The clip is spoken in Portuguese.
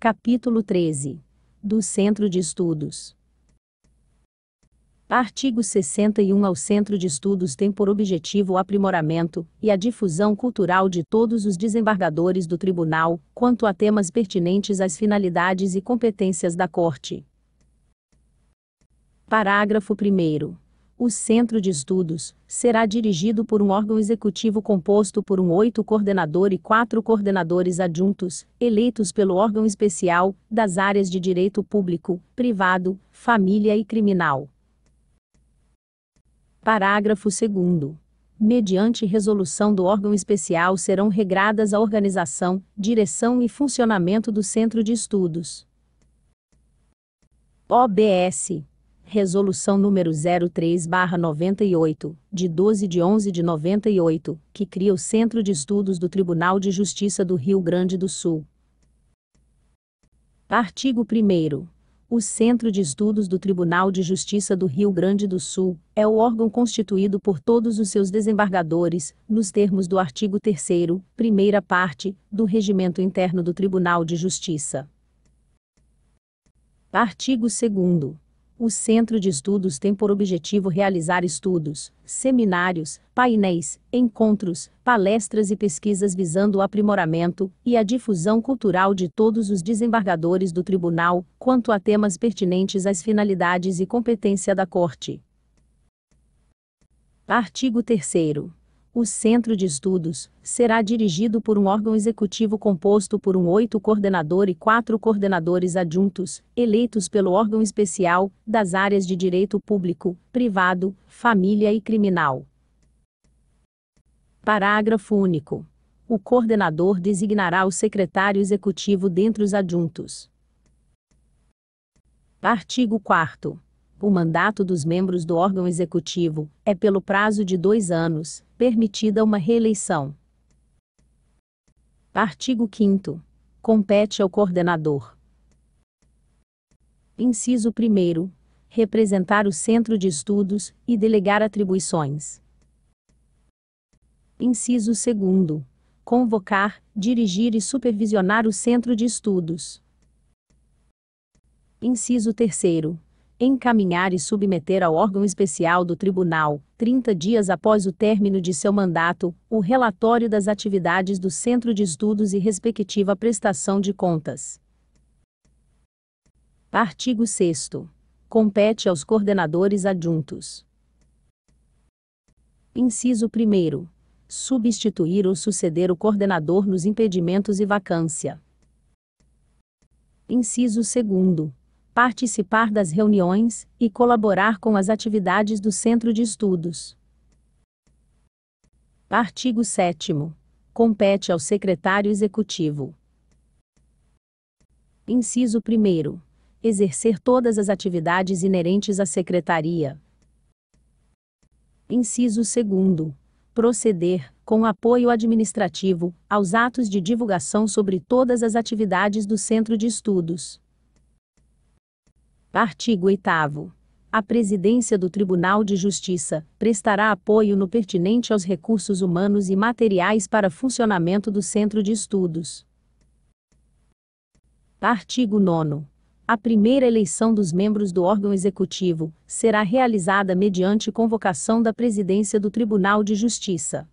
Capítulo 13. Do Centro de Estudos. Artigo 61 ao Centro de Estudos tem por objetivo o aprimoramento e a difusão cultural de todos os desembargadores do Tribunal, quanto a temas pertinentes às finalidades e competências da Corte. Parágrafo 1 o Centro de Estudos será dirigido por um órgão executivo composto por um oito coordenador e quatro coordenadores adjuntos, eleitos pelo órgão especial, das áreas de direito público, privado, família e criminal. Parágrafo 2. Mediante resolução do órgão especial serão regradas a organização, direção e funcionamento do Centro de Estudos. OBS Resolução número 03/98, de 12 de 11 de 98, que cria o Centro de Estudos do Tribunal de Justiça do Rio Grande do Sul. Artigo 1 o Centro de Estudos do Tribunal de Justiça do Rio Grande do Sul é o órgão constituído por todos os seus desembargadores, nos termos do artigo 3, primeira parte, do Regimento Interno do Tribunal de Justiça. Artigo 2. O Centro de Estudos tem por objetivo realizar estudos, seminários, painéis, encontros, palestras e pesquisas visando o aprimoramento e a difusão cultural de todos os desembargadores do Tribunal quanto a temas pertinentes às finalidades e competência da Corte. Artigo 3. O Centro de Estudos será dirigido por um órgão executivo composto por um oito coordenador e quatro coordenadores adjuntos, eleitos pelo órgão especial, das áreas de direito público, privado, família e criminal. Parágrafo único. O coordenador designará o secretário executivo dentre os adjuntos. Artigo 4 o mandato dos membros do órgão executivo é pelo prazo de dois anos, permitida uma reeleição. Artigo 5. Compete ao coordenador. Inciso 1. Representar o centro de estudos e delegar atribuições. Inciso 2. Convocar, dirigir e supervisionar o centro de estudos. Inciso 3 encaminhar e submeter ao órgão especial do Tribunal, 30 dias após o término de seu mandato, o relatório das atividades do Centro de Estudos e respectiva prestação de contas. Artigo 6. Compete aos coordenadores adjuntos. Inciso 1. Substituir ou suceder o coordenador nos impedimentos e vacância. Inciso 2 participar das reuniões e colaborar com as atividades do Centro de Estudos. Artigo 7. Compete ao secretário executivo. Inciso 1. Exercer todas as atividades inerentes à secretaria. Inciso 2. Proceder, com apoio administrativo, aos atos de divulgação sobre todas as atividades do Centro de Estudos. Artigo 8 a presidência do Tribunal de Justiça prestará apoio no pertinente aos recursos humanos e materiais para funcionamento do Centro de Estudos. Artigo 9. A primeira eleição dos membros do órgão executivo será realizada mediante convocação da presidência do Tribunal de Justiça.